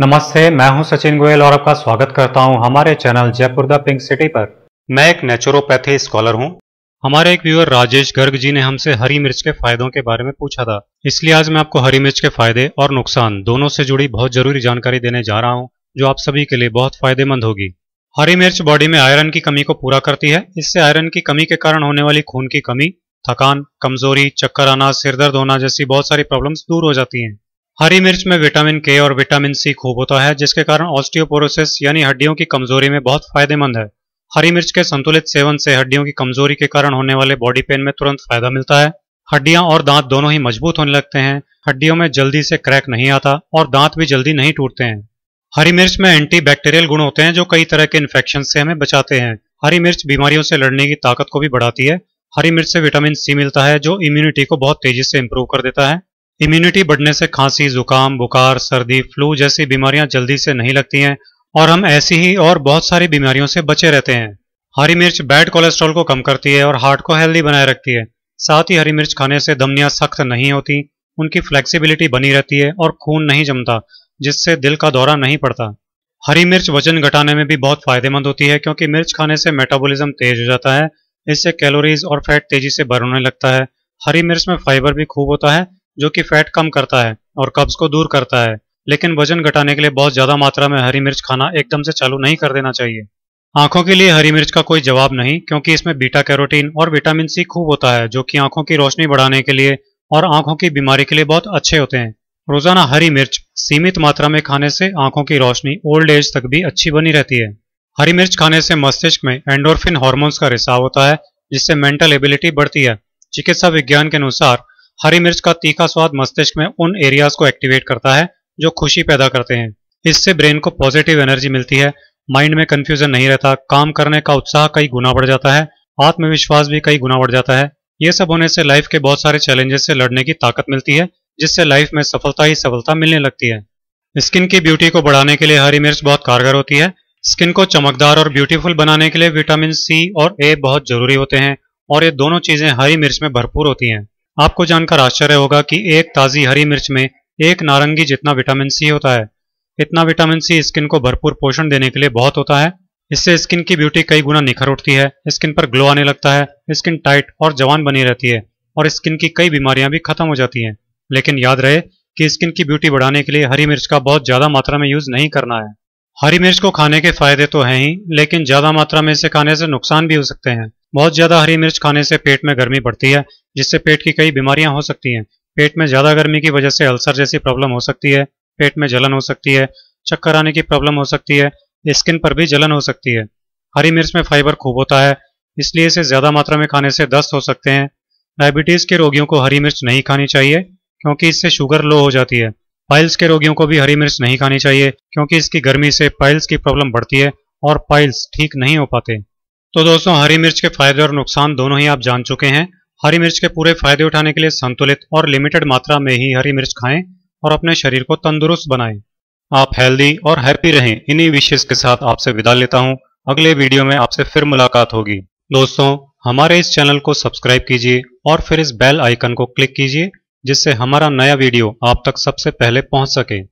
नमस्ते मैं हूं सचिन गोयल और आपका स्वागत करता हूं हमारे channel Jaipur the pink city पर मैं एक नेचुरोपैथी स्कॉलर हूं हमारे एक व्यूअर राजेश गर्ग जी ने हमसे हरी मिर्च के फायदों के बारे में पूछा था इसलिए आज मैं आपको हरी मिर्च के फायदे और नुकसान दोनों से जुड़ी बहुत जरूरी जानकारी देने जा रहा हूँ जो आप सभी के लिए बहुत फायदेमंद होगी हरी मिर्च बॉडी में आयरन की कमी को पूरा करती है इससे आयरन की कमी के कारण होने वाली खून की कमी थकान कमजोरी चक्कर आना सिरदर्द होना जैसी बहुत सारी प्रॉब्लम्स दूर हो जाती हैं हरी मिर्च में विटामिन के और विटामिन सी खूब होता है जिसके कारण ऑस्टियोपोरोसिस यानी हड्डियों की कमजोरी में बहुत फायदेमंद है हरी मिर्च के संतुलित सेवन से हड्डियों की कमजोरी के कारण होने वाले बॉडी पेन में तुरंत फायदा मिलता है हड्डियां और दांत दोनों ही मजबूत होने लगते हैं हड्डियों में जल्दी से क्रैक नहीं आता और दांत भी जल्दी नहीं टूटते हैं हरी मिर्च में एंटी बैक्टीरियल गुण होते हैं जो कई तरह के इन्फेक्शन से हमें बचाते हैं हरी मिर्च बीमारियों से लड़ने की ताकत को भी बढ़ाती है हरी मिर्च से विटामिन सी मिलता है जो इम्यूनिटी को बहुत तेजी से इम्प्रूव कर देता है इम्यूनिटी बढ़ने से खांसी जुकाम बुखार सर्दी फ्लू जैसी बीमारियां जल्दी से नहीं लगती हैं और हम ऐसी ही और बहुत सारी बीमारियों से बचे रहते हैं हरी मिर्च बैड कोलेस्ट्रॉल को कम करती है और हार्ट को हेल्दी बनाए रखती है साथ ही हरी मिर्च खाने से धमनियां सख्त नहीं होती उनकी फ्लेक्सिबिलिटी बनी रहती है और खून नहीं जमता जिससे दिल का दौरा नहीं पड़ता हरी मिर्च वजन घटाने में भी बहुत फायदेमंद होती है क्योंकि मिर्च खाने से मेटाबॉलिज्म तेज हो जाता है इससे कैलोरीज और फैट तेजी से बर होने लगता है हरी मिर्च में फाइबर भी खूब होता है जो कि फैट कम करता है और कब्ज को दूर करता है लेकिन वजन घटाने के लिए बहुत ज़्यादा मात्रा में हरी मिर्च खाना एकदम से चालू नहीं कर देना चाहिए आंखों के लिए हरी मिर्च का कोई जवाब नहीं क्योंकि इसमें बीटा कैरोटीन और विटामिन सी खूब होता है जो कि आंखों की रोशनी बढ़ाने के लिए और आंखों की बीमारी के लिए बहुत अच्छे होते हैं रोजाना हरी मिर्च सीमित मात्रा में खाने से आंखों की रोशनी ओल्ड एज तक भी अच्छी बनी रहती है हरी मिर्च खाने से मस्तिष्क में एंडोर्फिन हॉर्मोन्स का रिसाव होता है जिससे मेंटल एबिलिटी बढ़ती है चिकित्सा विज्ञान के अनुसार हरी मिर्च का तीखा स्वाद मस्तिष्क में उन एरियाज को एक्टिवेट करता है जो खुशी पैदा करते हैं इससे ब्रेन को पॉजिटिव एनर्जी मिलती है माइंड में कंफ्यूजन नहीं रहता काम करने का उत्साह कई गुना बढ़ जाता है आत्मविश्वास भी कई गुना बढ़ जाता है ये सब होने से लाइफ के बहुत सारे चैलेंजेस से लड़ने की ताकत मिलती है जिससे लाइफ में सफलता ही सफलता मिलने लगती है स्किन की ब्यूटी को बढ़ाने के लिए हरी मिर्च बहुत कारगर होती है स्किन को चमकदार और ब्यूटीफुल बनाने के लिए विटामिन सी और ए बहुत जरूरी होते हैं और ये दोनों चीजें हरी मिर्च में भरपूर होती हैं आपको जानकर आश्चर्य होगा कि एक ताज़ी हरी मिर्च में एक नारंगी जितना विटामिन सी होता है इतना विटामिन सी स्किन को भरपूर पोषण देने के लिए बहुत होता है इससे स्किन की ब्यूटी कई गुना निखर उठती है स्किन पर ग्लो आने लगता है स्किन टाइट और जवान बनी रहती है और स्किन की कई बीमारियां भी खत्म हो जाती हैं लेकिन याद रहे कि स्किन की ब्यूटी बढ़ाने के लिए हरी मिर्च का बहुत ज़्यादा मात्रा में यूज़ नहीं करना है हरी मिर्च को खाने के फायदे तो हैं ही लेकिन ज़्यादा मात्रा में इसे खाने से नुकसान भी हो सकते हैं बहुत ज़्यादा हरी मिर्च खाने से पेट में गर्मी बढ़ती है जिससे पेट की कई बीमारियां हो सकती हैं पेट में ज़्यादा गर्मी की वजह से अल्सर जैसी प्रॉब्लम हो सकती है पेट में जलन हो सकती है चक्कर आने की प्रॉब्लम हो सकती है स्किन पर भी जलन हो सकती है हरी मिर्च में फाइबर खूब होता है इसलिए इसे ज़्यादा मात्रा में खाने से दस्त हो सकते हैं डायबिटीज़ के रोगियों को हरी मिर्च नहीं खानी चाहिए क्योंकि इससे शुगर लो हो जाती है पाइल्स के रोगियों को भी हरी मिर्च नहीं खानी चाहिए क्योंकि इसकी गर्मी से पाइल्स की प्रॉब्लम बढ़ती है और पाइल्स ठीक नहीं हो पाते तो दोस्तों हरी मिर्च के फायदे और नुकसान दोनों ही आप जान चुके हैं हरी मिर्च के पूरे फायदे उठाने के लिए संतुलित और लिमिटेड मात्रा में ही हरी मिर्च खाएं और अपने शरीर को तंदुरुस्त बनाएं आप हेल्दी और हैप्पी रहें इन्हीं विशेष के साथ आपसे विदा लेता हूं अगले वीडियो में आपसे फिर मुलाकात होगी दोस्तों हमारे इस चैनल को सब्सक्राइब कीजिए और फिर इस बेल आइकन को क्लिक कीजिए जिससे हमारा नया वीडियो आप तक सबसे पहले पहुंच सके